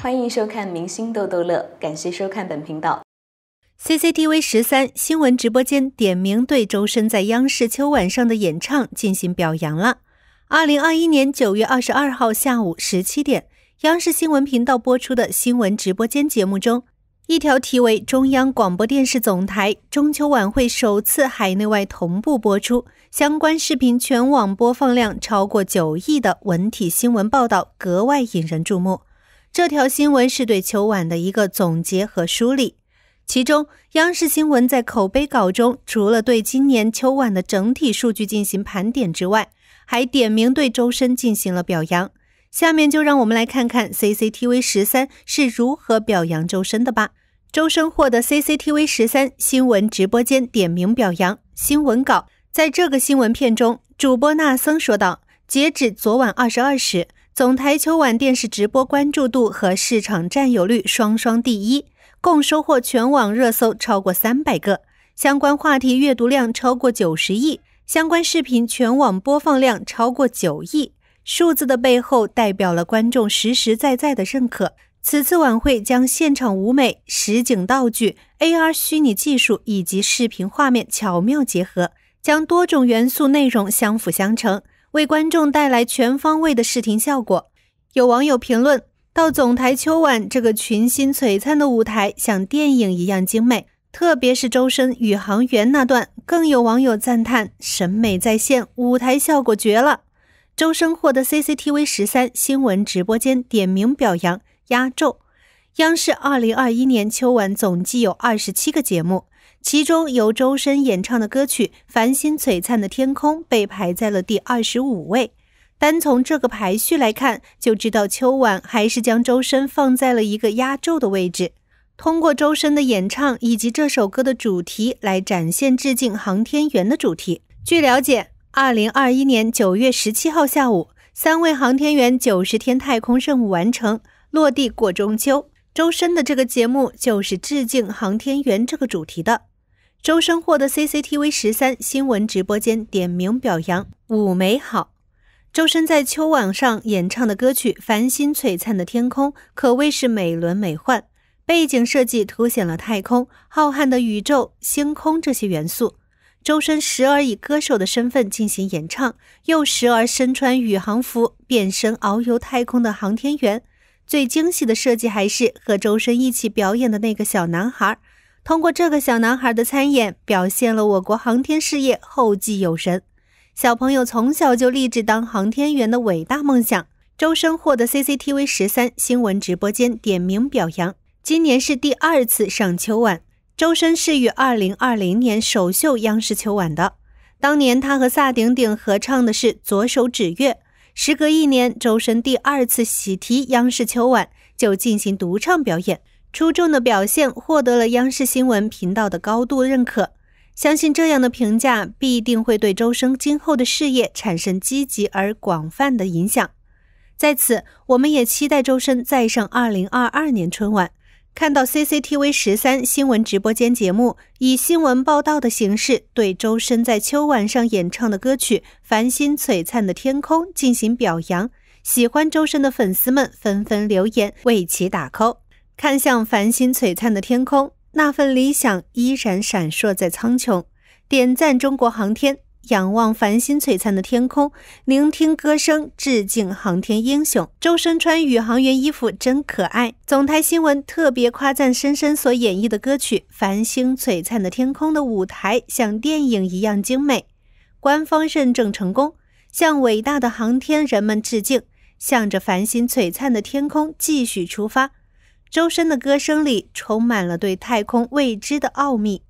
欢迎收看《明星逗逗乐》，感谢收看本频道。CCTV 十三新闻直播间点名对周深在央视秋晚上的演唱进行表扬了。二零二一年九月二十二号下午十七点，央视新闻频道播出的新闻直播间节目中。一条题为“中央广播电视总台中秋晚会首次海内外同步播出，相关视频全网播放量超过九亿”的文体新闻报道格外引人注目。这条新闻是对秋晚的一个总结和梳理。其中，央视新闻在口碑稿中，除了对今年秋晚的整体数据进行盘点之外，还点名对周深进行了表扬。下面就让我们来看看 CCTV 十三是如何表扬周深的吧。周深获得 CCTV 十三新闻直播间点名表扬。新闻稿在这个新闻片中，主播纳森说道：“截止昨晚22时，总台秋晚电视直播关注度和市场占有率双双第一，共收获全网热搜超过300个，相关话题阅读量超过90亿，相关视频全网播放量超过9亿。数字的背后，代表了观众实实在在的认可。”此次晚会将现场舞美、实景道具、AR 虚拟技术以及视频画面巧妙结合，将多种元素内容相辅相成，为观众带来全方位的视听效果。有网友评论：“到总台秋晚这个群星璀璨的舞台，像电影一样精美，特别是周深宇航员那段。”更有网友赞叹：“审美在线，舞台效果绝了。”周深获得 CCTV 十三新闻直播间点名表扬。压轴，央视二零二一年秋晚总计有二十七个节目，其中由周深演唱的歌曲《繁星璀璨的天空》被排在了第二十五位。单从这个排序来看，就知道秋晚还是将周深放在了一个压轴的位置。通过周深的演唱以及这首歌的主题来展现致敬航天员的主题。据了解，二零二一年九月十七号下午，三位航天员九十天太空任务完成。落地过中秋，周深的这个节目就是致敬航天员这个主题的。周深获得 CCTV 十三新闻直播间点名表扬，舞美好。周深在秋晚上演唱的歌曲《繁星璀璨的天空》可谓是美轮美奂，背景设计凸显了太空、浩瀚的宇宙、星空这些元素。周深时而以歌手的身份进行演唱，又时而身穿宇航服变身遨游太空的航天员。最惊喜的设计还是和周深一起表演的那个小男孩，通过这个小男孩的参演，表现了我国航天事业后继有神，小朋友从小就立志当航天员的伟大梦想。周深获得 CCTV 十三新闻直播间点名表扬。今年是第二次上秋晚，周深是于二零二零年首秀央视秋晚的，当年他和萨顶顶合唱的是《左手指月》。时隔一年，周深第二次喜提央视秋晚，就进行独唱表演。出众的表现获得了央视新闻频道的高度认可，相信这样的评价必定会对周深今后的事业产生积极而广泛的影响。在此，我们也期待周深再上二零二二年春晚。看到 CCTV 十三新闻直播间节目以新闻报道的形式对周深在秋晚上演唱的歌曲《繁星璀璨的天空》进行表扬，喜欢周深的粉丝们纷纷留言为其打 call。看向繁星璀璨的天空，那份理想依然闪烁在苍穹。点赞中国航天。仰望繁星璀璨的天空，聆听歌声，致敬航天英雄。周深穿宇航员衣服真可爱。总台新闻特别夸赞深深所演绎的歌曲《繁星璀璨的天空》的舞台像电影一样精美。官方认证成功，向伟大的航天人们致敬，向着繁星璀璨的天空继续出发。周深的歌声里充满了对太空未知的奥秘。